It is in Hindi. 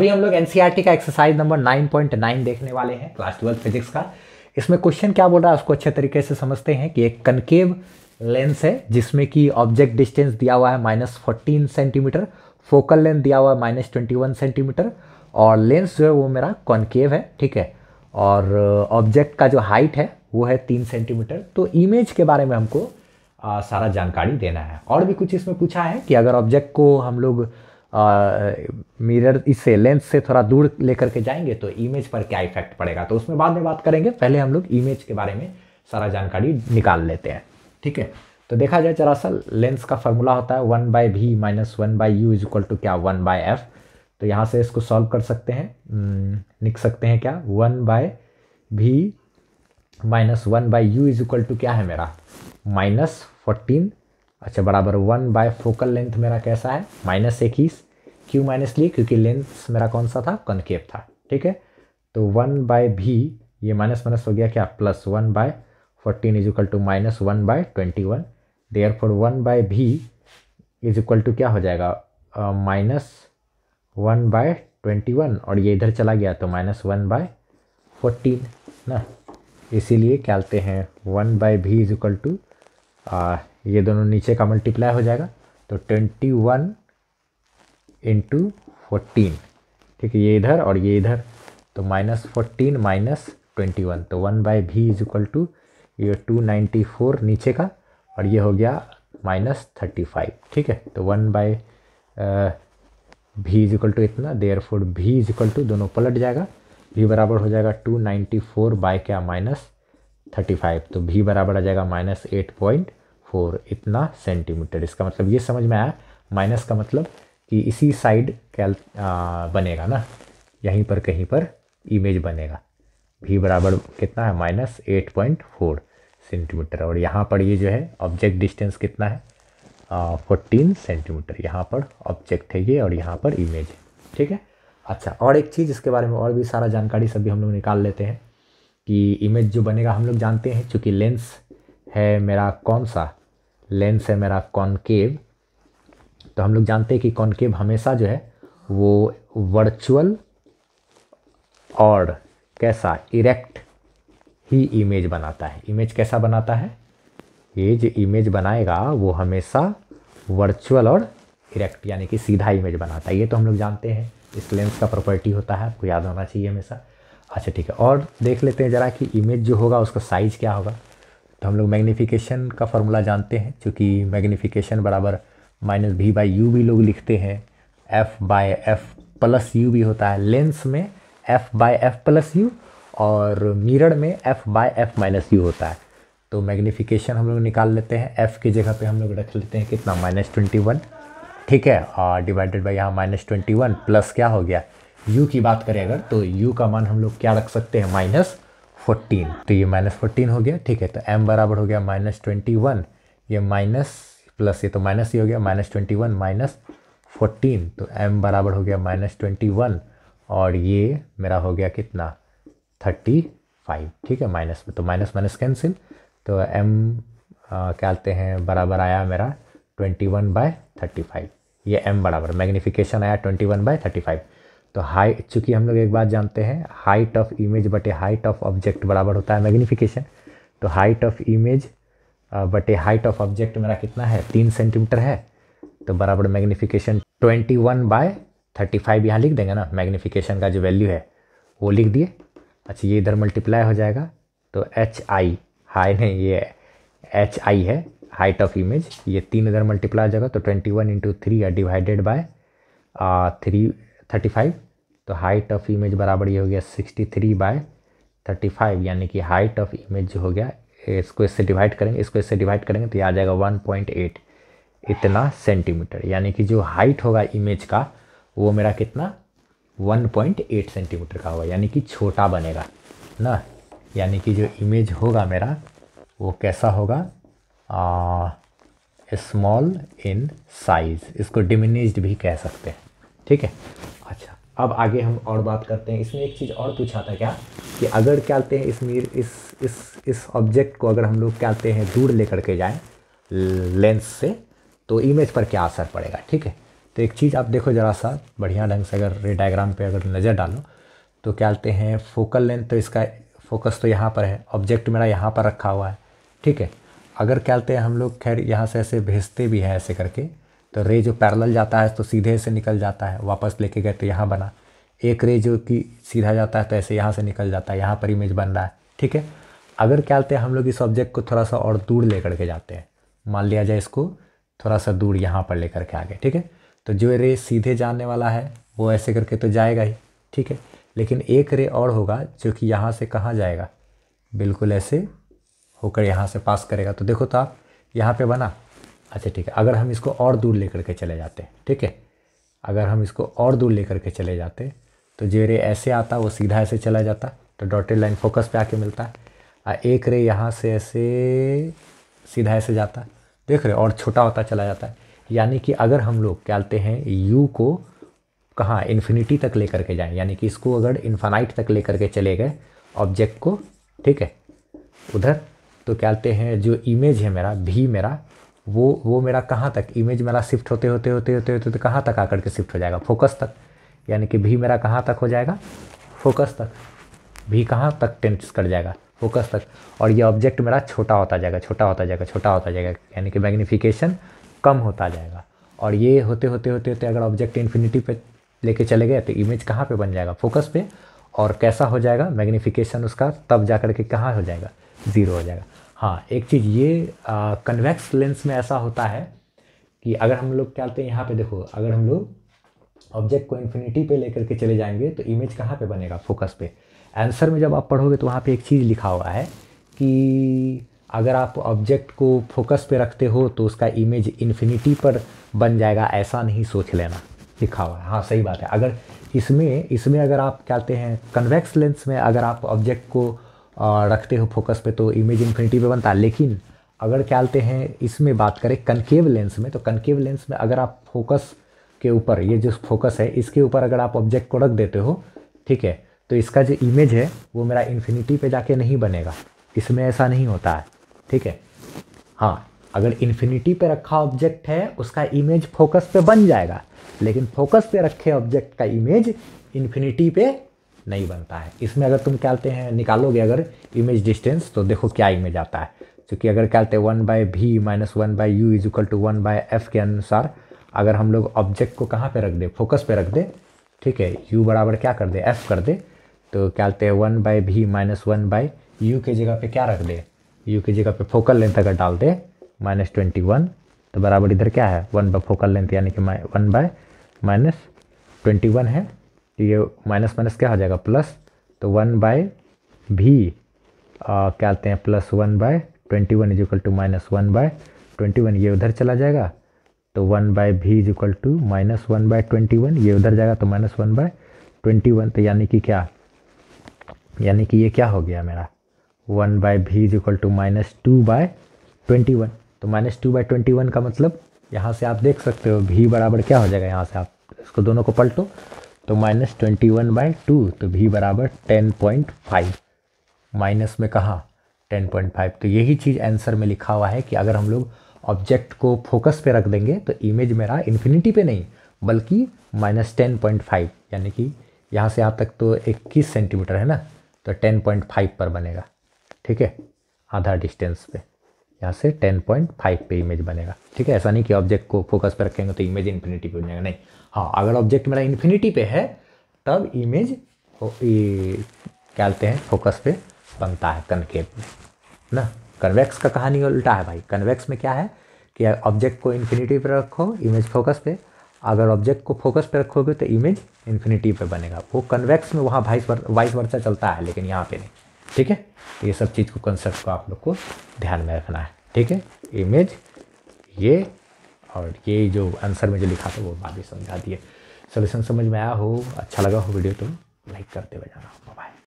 अभी हम लोग एनसीईआरटी e का एक्सरसाइज नंबर 9.9 देखने वाले हैं क्लास ट्वेल्थ फिजिक्स का इसमें क्वेश्चन क्या बोल रहा है उसको अच्छे तरीके से समझते हैं कि एक कनकेव लेंस है जिसमें कि ऑब्जेक्ट डिस्टेंस दिया हुआ है minus fourteen centimetre focal length दिया हुआ है माइनस ट्वेंटी वन सेंटीमीटर और लेंस जो है वो मेरा कॉनकेव है ठीक है और ऑब्जेक्ट uh, का जो हाइट है वो है तीन सेंटीमीटर तो इमेज के बारे में हमको आ, uh, सारा जानकारी देना है और भी कुछ इसमें पूछा है कि अगर ऑब्जेक्ट को हम लोग मिरर इसे लेंस से थोड़ा दूर लेकर के जाएंगे तो इमेज पर क्या इफेक्ट पड़ेगा तो उसमें बाद में बात करेंगे पहले हम लोग इमेज के बारे में सारा जानकारी निकाल लेते हैं ठीक है तो देखा जाए जरा सा लेंस का फॉर्मूला होता है one by v minus one by u is equal to क्या वन बाई एफ तो यहाँ से इसको सॉल्व कर सकते हैं हम्म, लिख सकते हैं क्या one by v minus one by u is equal to क्या है मेरा माइनस फोर्टीन अच्छा बराबर वन बाय फोकल लेंथ मेरा कैसा है माइनस इक्कीस क्यों माइनस लिए क्योंकि लेंथ मेरा कौन सा था कनकेप था ठीक है तो वन बाय भी ये माइनस माइनस हो गया क्या plus one by fourteen is equal to minus one by twenty one therefore one by v is equal to क्या हो जाएगा minus one by twenty one और ये इधर चला गया तो माइनस वन बाय फोर्टीन ना इसीलिए क्या लेते हैं one by v is equal to ये दोनों नीचे का मल्टीप्लाई हो जाएगा तो ट्वेंटी वन इंटू फोर्टीन ठीक है ये इधर और ये इधर तो minus fourteen minus twenty one तो one by v is equal to ये टू नाइन्टी फोर नीचे का और ये हो गया माइनस थर्टी फाइव ठीक है तो one by v is equal to इतना therefore v is equal to दोनों पलट जाएगा भी बराबर हो जाएगा टू नाइन्टी फोर बाई क्या माइनस थर्टी फाइव तो भी बराबर आ जाएगा माइनस एट पॉइंट फोर इतना सेंटीमीटर इसका मतलब ये समझ में आया माइनस का मतलब कि इसी साइड कैल बनेगा ना यहीं पर कहीं पर इमेज बनेगा भी बराबर कितना है minus eight point four centimetre और यहाँ पर ये जो है ऑब्जेक्ट डिस्टेंस कितना है फोर्टीन सेंटीमीटर यहाँ पर ऑब्जेक्ट है ये और यहाँ पर इमेज है ठीक है अच्छा और एक चीज़ इसके बारे में और भी सारा जानकारी सभी हम लोग निकाल लेते हैं कि इमेज जो बनेगा हम लोग जानते हैं चूँकि लेंस है मेरा कौन सा लेंस है मेरा कॉनकेव तो हम लोग जानते हैं कि कॉनकेव हमेशा जो है वो वर्चुअल और कैसा इरेक्ट ही इमेज बनाता है इमेज कैसा बनाता है ये जो इमेज बनाएगा वो हमेशा वर्चुअल और इरेक्ट यानी कि सीधा इमेज बनाता है ये तो हम लोग जानते हैं इस लेंस का प्रॉपर्टी होता है आपको याद होना चाहिए हमेशा अच्छा ठीक है और देख लेते हैं ज़रा कि इमेज जो होगा उसका साइज़ क्या होगा तो हम लोग मैग्नीफिकेशन का फार्मूला जानते हैं चूँकि मैग्नीफिकेशन बराबर माइनस भी बाई यू भी लोग लिखते हैं f by f plus u भी होता है लेंस में f by f plus u और मिरर में f by f minus u होता है तो मैग्नीफिकेशन हम लोग निकाल लेते हैं एफ़ की जगह पे हम लोग रख लेते हैं कितना माइनस ट्वेंटी वन ठीक है और डिवाइडेड बाई यहाँ माइनस ट्वेंटी वन प्लस क्या हो गया यू की बात करें अगर तो यू का मान हम लोग क्या रख सकते हैं माइनस फोर्टीन तो ये माइनस फोर्टीन हो गया ठीक है तो एम बराबर हो गया माइनस ट्वेंटी वन ये माइनस प्लस ये तो माइनस ही हो गया minus twenty one minus fourteen तो एम बराबर हो गया माइनस ट्वेंटी वन और ये मेरा हो गया कितना थर्टी फाइव ठीक है माइनस में तो माइनस माइनस कैंसिल तो एम क्या कहते हैं बराबर आया मेरा twenty one by thirty five ये एम बराबर मैग्नीफिकेशन आया twenty one by thirty five तो हाई चूँकि हम लोग एक बात जानते हैं हाइट ऑफ इमेज बटे हाइट ऑफ ऑब्जेक्ट बराबर होता है मैग्नीफिकेशन तो हाइट ऑफ इमेज बटे हाइट ऑफ ऑब्जेक्ट मेरा कितना है तीन सेंटीमीटर है तो बराबर magnification twenty one by thirty five यहाँ लिख देंगे ना मैग्नीफिकेशन का जो वैल्यू है वो लिख दिए अच्छा ये इधर मल्टीप्लाई हो जाएगा तो एच आई हाई नहीं ये एच आई है हाइट ऑफ इमेज ये तीन इधर मल्टीप्लाई हो जाएगा तो twenty one into three divided by three thirty five तो हाइट ऑफ इमेज बराबर ये हो गया sixty three by thirty five यानी कि हाइट ऑफ इमेज जो हो गया इसको इससे डिवाइड करेंगे इसको इससे डिवाइड करेंगे तो ये आ जाएगा वन पॉइंट एट इतना सेंटीमीटर यानी कि जो हाइट होगा इमेज का वो मेरा कितना 1.8 सेंटीमीटर का होगा यानी कि छोटा बनेगा ना यानी कि जो इमेज होगा मेरा वो कैसा होगा स्मॉल इन साइज़ इसको डिमिनिज भी कह सकते हैं ठीक है अच्छा अब आगे हम और बात करते हैं इसमें एक चीज़ और पूछा था क्या कि अगर क्या हैं इस मीर इस इस इस ऑब्जेक्ट को अगर हम लोग क्या हैं दूर ले करके जाएँ लेंस से तो इमेज पर क्या असर पड़ेगा ठीक है तो एक चीज़ आप देखो ज़रा सा बढ़िया ढंग से अगर रे डायग्राम पे अगर नज़र डालो तो क्या हैं फोकल लेंथ तो इसका फोकस तो यहाँ पर है ऑब्जेक्ट मेरा यहाँ पर रखा हुआ है ठीक है अगर क्या कहते हैं हम लोग खैर यहाँ से ऐसे भेजते भी हैं ऐसे करके तो रे जो पैरेलल जाता है तो सीधे से निकल जाता है वापस लेके गए तो यहाँ बना एक रे जो कि सीधा जाता है तो ऐसे यहाँ से निकल जाता है यहाँ पर इमेज बन रहा है ठीक है अगर क्या होते हैं हम लोग इस ऑब्जेक्ट को थोड़ा सा और दूर ले करके जाते हैं मान लिया जाए इसको थोड़ा सा दूर यहाँ पर लेकर के आगे ठीक है तो जो रे सीधे जाने वाला है वो ऐसे करके तो जाएगा ही ठीक है लेकिन एक रे और होगा जो कि यहाँ से कहाँ जाएगा बिल्कुल ऐसे होकर यहाँ से पास करेगा तो देखो तो आप यहाँ पर बना अच्छा ठीक है अगर हम इसको और दूर लेकर के चले जाते हैं ठीक है अगर हम इसको और दूर लेकर के चले जाते तो जे रे ऐसे आता वो सीधा ऐसे चला जाता तो डॉटेड लाइन फोकस पे आके मिलता है और एक रे यहाँ से ऐसे सीधा ऐसे जाता देख रहे और छोटा होता चला जाता है यानी कि अगर हम लोग क्या लेते हैं यू को कहाँ इन्फिनिटी तक लेकर के जाएं यानी कि इसको अगर इन्फानाइट तक लेकर के चले गए ऑब्जेक्ट को ठीक है उधर तो क्या लेते हैं जो इमेज है मेरा भी मेरा वो वो मेरा कहाँ तक इमेज मेरा शिफ्ट होते होते होते होते होते, तो कहाँ तक आकर के शिफ्ट हो जाएगा फोकस तक यानी कि भी मेरा कहाँ तक हो जाएगा फोकस तक भी कहाँ तक टेंस कर जाएगा फोकस तक और ये ऑब्जेक्ट मेरा छोटा होता जाएगा छोटा होता जाएगा छोटा होता जाएगा यानी कि मैग्नीफिकेशन कम होता जाएगा और ये होते होते होते होते अगर ऑब्जेक्ट इन्फिनिटी पे लेके चले गए तो इमेज कहाँ पे बन जाएगा फोकस पे और कैसा हो जाएगा मैग्नीफिकेशन उसका तब जा के कहाँ हो जाएगा ज़ीरो हो जाएगा हाँ एक चीज़ ये कन्वेक्स लेंस में ऐसा होता है कि अगर हम लोग क्या हैं यहाँ पे देखो अगर हम लोग ऑब्जेक्ट को इन्फिनिटी पे लेकर के चले जाएंगे तो इमेज कहाँ पे बनेगा फोकस पे आंसर में जब आप पढ़ोगे तो वहाँ पे एक चीज़ लिखा हुआ है कि अगर आप ऑब्जेक्ट को फोकस पे रखते हो तो उसका इमेज इन्फिनिटी पर बन जाएगा ऐसा नहीं सोच लेना लिखा हुआ है हाँ सही बात है अगर इसमें इसमें अगर आप क्या कहते हैं कन्वेक्स लेंस में अगर आप ऑब्जेक्ट को रखते हो फोकस पे तो इमेज इन्फिनिटी पे बनता है लेकिन अगर क्या आते हैं इसमें बात करें कनकेव लेंस में तो कनकेव लेंस में अगर आप फोकस के ऊपर ये जो फोकस है इसके ऊपर अगर आप ऑब्जेक्ट को रख देते हो ठीक है तो इसका जो इमेज है वो मेरा इन्फिनिटी पे जाके नहीं बनेगा इसमें ऐसा नहीं होता है ठीक है हाँ अगर इन्फिनिटी पे रखा ऑब्जेक्ट है उसका इमेज फोकस पे बन जाएगा लेकिन फोकस पे रखे ऑब्जेक्ट का इमेज इन्फिनिटी पे नहीं बनता है इसमें अगर तुम कहते हैं निकालोगे अगर इमेज डिस्टेंस तो देखो क्या इमेज आता है क्योंकि अगर क्या हैं one by v minus one by u is equal to one by f के अनुसार अगर हम लोग ऑब्जेक्ट को कहाँ पे रख दे फोकस पे रख दे ठीक है यू बराबर क्या कर दे एफ कर दे तो क्या हैं one by v minus one by u के जगह पे क्या रख दे यू की जगह पे फोकल लेंथ अगर डाल दे माइनस ट्वेंटी वन तो बराबर इधर क्या है वन बाय फोकल लेंथ यानी कि one by minus twenty one है तो ये माइनस माइनस क्या हो जाएगा प्लस तो वन बाय भी आ, क्या कहते हैं plus one by twenty one is equal to minus one by twenty one ये उधर चला जाएगा तो one by v is equal to minus one by twenty one ये उधर जाएगा तो minus one by twenty one तो यानी कि क्या यानी कि ये क्या हो गया मेरा one by v is equal to minus two by twenty one तो minus two by twenty one का मतलब यहाँ से आप देख सकते हो भी बराबर क्या हो जाएगा यहाँ से आप इसको दोनों को पलटो तो minus twenty one by two तो भी बराबर टेन पॉइंट फाइव माइनस में कहा टेन पॉइंट फाइव तो यही चीज़ आंसर में लिखा हुआ है कि अगर हम लोग ऑब्जेक्ट को फोकस पे रख देंगे तो इमेज मेरा इन्फिनिटी पे नहीं बल्कि माइनस टेन पॉइंट फाइव यानी कि यहाँ से यहाँ तक तो इक्कीस सेंटीमीटर है ना तो टेन पॉइंट फाइव पर बनेगा ठीक है आधा डिस्टेंस पे यहाँ से 10.5 पे इमेज बनेगा ठीक है ऐसा नहीं कि ऑब्जेक्ट को फोकस पर रखेंगे तो इमेज इन्फिनिटी पे जाएगा नहीं हाँ अगर ऑब्जेक्ट मेरा इन्फिनिटी पे है तब इमेज क्या कहते हैं फोकस पे बनता है कनकेप में ना कन्वेक्स का कहानी उल्टा है भाई कन्वेक्स में क्या है कि ऑब्जेक्ट को इन्फिनिटी पर रखो इमेज फोकस पे अगर ऑब्जेक्ट को फोकस पे रखोगे तो इमेज इन्फिनिटी पे बनेगा वो कन्वेक्स में वहाँ वाइस वाइस वर्षा चलता है लेकिन यहाँ पे नहीं ठीक है ये सब चीज़ को कंसेप्ट को आप लोग को ध्यान में रखना है ठीक है इमेज ये और ये जो आंसर में जो लिखा था वो बाद में समझा दिए सोल्यूशन समझ में आया हो अच्छा लगा हो वीडियो तो लाइक करते हुए जाना बाय